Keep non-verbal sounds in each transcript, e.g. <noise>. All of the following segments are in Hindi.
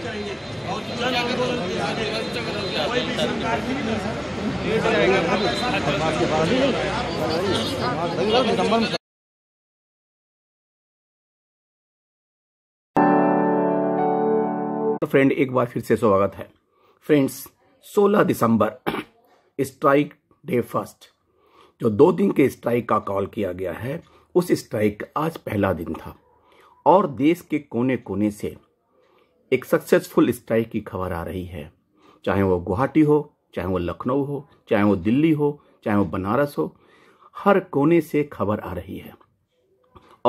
तो फ्रेंड एक बार फिर से स्वागत है फ्रेंड्स 16 दिसंबर <clears throat> स्ट्राइक डे फर्स्ट जो दो दिन के स्ट्राइक का कॉल किया गया है उस स्ट्राइक का आज पहला दिन था और देश के कोने कोने से एक सक्सेसफुल स्ट्राइक की खबर आ रही है चाहे वो गुवाहाटी हो चाहे वो लखनऊ हो चाहे वो दिल्ली हो चाहे वो बनारस हो हर कोने से खबर आ रही है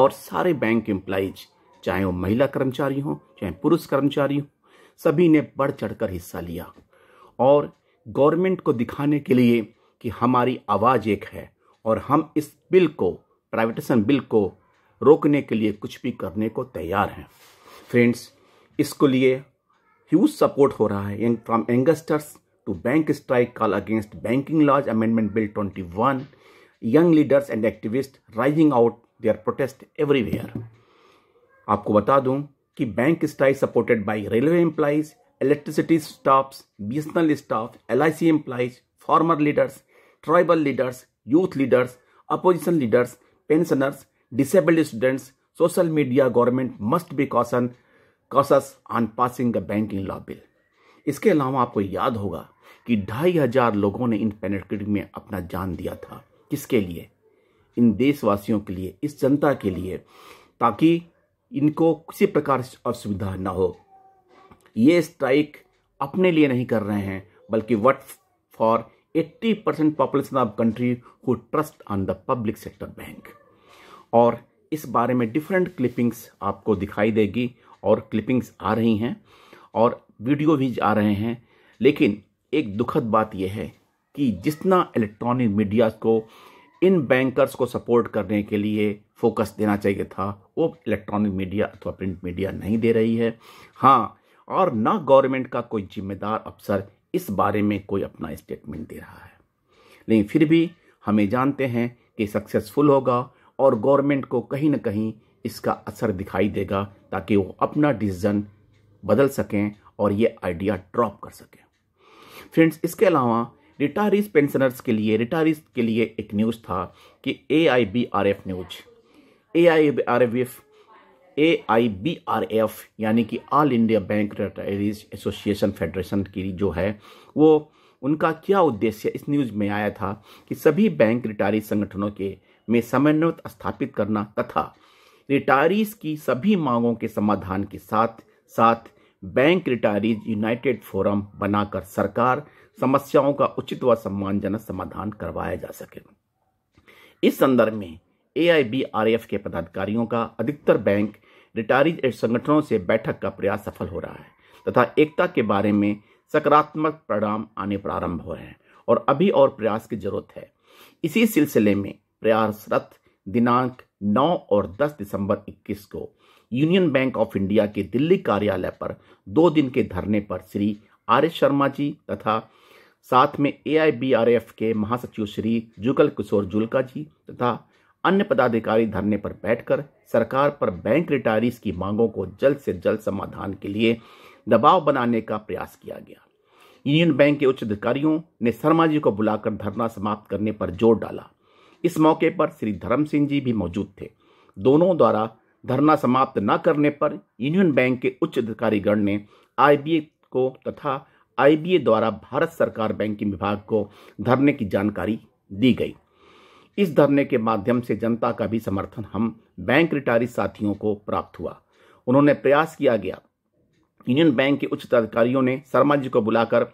और सारे बैंक एम्प्लाइज चाहे वो महिला कर्मचारी हो चाहे पुरुष कर्मचारी हो सभी ने बढ़ चढ़कर हिस्सा लिया और गवर्नमेंट को दिखाने के लिए कि हमारी आवाज़ एक है और हम इस बिल को प्राइवेटेशन बिल को रोकने के लिए कुछ भी करने को तैयार हैं फ्रेंड्स इसको लिए ह्यूज सपोर्ट हो रहा है from youngsters to bank strike call against banking laws amendment bill twenty one young leaders and activist rising out there protest everywhere आपको बता दूं कि bank strike supported by railway employees electricity staff B S N L staff L I C employees leaders tribal leaders youth leaders opposition leaders pensioners disabled students social media government must be caution cautious on passing the banking law bill इसके अलावा आपको याद होगा कि ढाई हजार लोगों ने इन पेनल्टी में अपना जान दिया था किसके लिए इन देशवासियों के लिए इस जनता के लिए ताकि इनको किसी प्रकार से असुविधा ना हो ये स्ट्राइक अपने लिए नहीं कर रहे हैं बल्कि what for 80 percent population of country who trust on the public sector bank और इस बारे में डिफरेंट क्लिपिंग्स आपको दिखाई देगी और क्लिपिंग्स आ रही हैं और वीडियो भी आ रहे हैं लेकिन एक दुखद बात यह है कि जितना इलेक्ट्रॉनिक मीडिया को इन बैंकर्स को सपोर्ट करने के लिए फोकस देना चाहिए था वो इलेक्ट्रॉनिक मीडिया अथवा प्रिंट मीडिया नहीं दे रही है हाँ और ना गवर्नमेंट का कोई जिम्मेदार अफसर इस बारे में कोई अपना स्टेटमेंट दे रहा है लेकिन फिर भी हमें जानते हैं कि सक्सेसफुल होगा और गवर्नमेंट को कहीं ना कहीं इसका असर दिखाई देगा ताकि वो अपना डिसीज़न बदल सकें और ये आइडिया ड्रॉप कर सकें फ्रेंड्स इसके अलावा रिटायरीज पेंशनर्स के लिए रिटायरीज के लिए एक न्यूज़ था कि A I B R F news A I B R F A I B R F यानी कि all India bank retirees association federation की जो है वो उनका क्या उद्देश्य इस न्यूज़ में आया था कि सभी बैंक रिटायरी संगठनों के में समन्वय स्थापित करना तथा रिटायरीज की सभी मांगों के समाधान के साथ साथ बैंक रिटायरीज यूनाइटेड फोरम बनाकर सरकार समस्याओं का उचित व सम्मानजनक समाधान करवाया जा सके इस संदर्भ में एआईबीआरएफ के पदाधिकारियों का अधिकतर बैंक रिटायरीज संगठनों से बैठक का प्रयास सफल हो रहा है तथा एकता के बारे में सकारात्मक परिणाम आने प्रारंभ हुए हैं और अभी और प्रयास की जरूरत है इसी सिलसिले में प्रयासरत दिनांक 9 और 10 दिसंबर 21 को यूनियन बैंक ऑफ इंडिया के दिल्ली कार्यालय पर दो दिन के धरने पर श्री आर एस शर्मा जी तथा साथ में ए के महासचिव श्री जुगल किशोर जुलका जी तथा अन्य पदाधिकारी धरने पर बैठकर सरकार पर बैंक रिटायरीज की मांगों को जल्द से जल्द समाधान के लिए दबाव बनाने का प्रयास किया गया यूनियन बैंक के उच्च अधिकारियों ने शर्मा जी को बुलाकर धरना समाप्त करने पर जोर डाला इस मौके पर श्री धर्म सिंह जी भी मौजूद थे दोनों द्वारा धरना समाप्त न करने पर यूनियन बैंक के उच्च अधिकारीगण ने आई को तथा आई द्वारा भारत सरकार बैंकिंग विभाग को धरने की जानकारी दी गई इस धरने के माध्यम से जनता का भी समर्थन हम बैंक रिटायरी साथियों को प्राप्त हुआ उन्होंने प्रयास किया गया यूनियन बैंक के उच्च अधिकारियों ने शर्मा जी को बुलाकर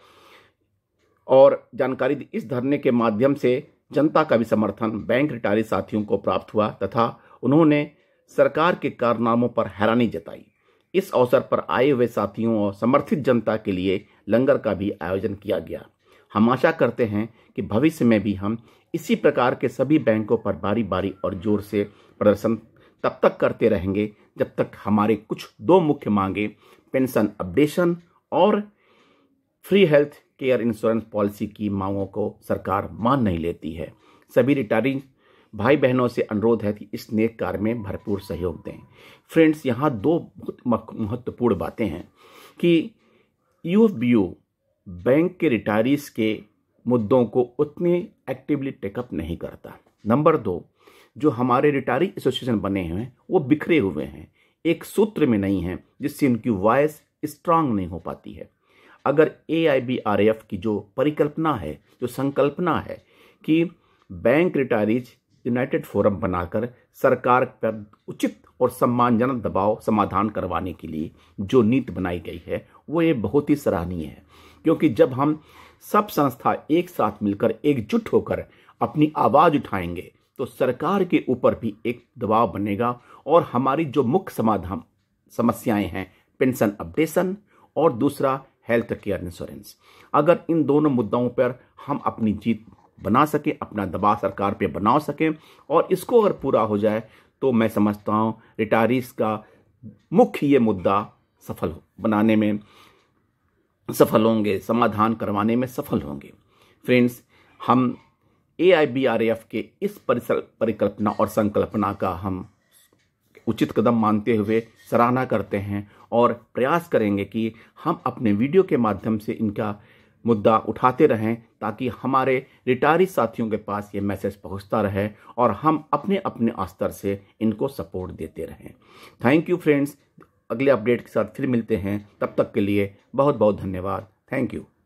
और जानकारी दी इस धरने के माध्यम से जनता का भी समर्थन बैंक रिटायरी साथियों को प्राप्त हुआ तथा उन्होंने सरकार के कारनामों पर हैरानी जताई इस अवसर पर आए हुए साथियों और समर्थित जनता के लिए लंगर का भी आयोजन किया गया हम आशा करते हैं कि भविष्य में भी हम इसी प्रकार के सभी बैंकों पर बारी बारी और जोर से प्रदर्शन तब तक करते रहेंगे जब तक हमारे कुछ दो मुख्य मांगे पेंशन अपडेशन और free health care insurance policy की मांगों को सरकार मान नहीं लेती है सभी रिटायरिंग भाई बहनों से अनुरोध है कि इस नेक कार्य में भरपूर सहयोग दें फ्रेंड्स यहाँ दो बहुत महत्वपूर्ण बातें हैं कि यू एफ बी बैंक के रिटायरीज के मुद्दों को उतने एक्टिवली टेकअप नहीं करता नंबर दो जो हमारे रिटायरी एसोसिएशन बने हुए हैं वो बिखरे हुए हैं एक सूत्र में नहीं हैं जिससे उनकी वॉयस स्ट्रांग नहीं हो पाती है अगर ए आई की जो परिकल्पना है जो संकल्पना है कि बैंक रिटायरीज यूनाइटेड फोरम बनाकर सरकार पर उचित और सम्मानजनक दबाव समाधान करवाने के लिए जो नीति बनाई गई है वो ये बहुत ही सराहनीय है क्योंकि जब हम सब संस्था एक साथ मिलकर एकजुट होकर अपनी आवाज़ उठाएंगे तो सरकार के ऊपर भी एक दबाव बनेगा और हमारी जो मुख्य समाधान समस्याएं हैं पेंशन अपडेशन और दूसरा हेल्थ केयर इंश्योरेंस अगर इन दोनों मुद्दों पर हम अपनी जीत बना सकें अपना दबाव सरकार पे बना सकें और इसको अगर पूरा हो जाए तो मैं समझता हूँ रिटायरीज का मुख्य ये मुद्दा सफल बनाने में सफल होंगे समाधान करवाने में सफल होंगे फ्रेंड्स हम ए के इस परिकल्पना और संकल्पना का हम उचित कदम मानते हुए सराहना करते हैं और प्रयास करेंगे कि हम अपने वीडियो के माध्यम से इनका मुद्दा उठाते रहें ताकि हमारे रिटायरी साथियों के पास ये मैसेज पहुंचता रहे और हम अपने अपने स्तर से इनको सपोर्ट देते रहें थैंक यू फ्रेंड्स अगले अपडेट के साथ फिर मिलते हैं तब तक के लिए बहुत बहुत धन्यवाद थैंक यू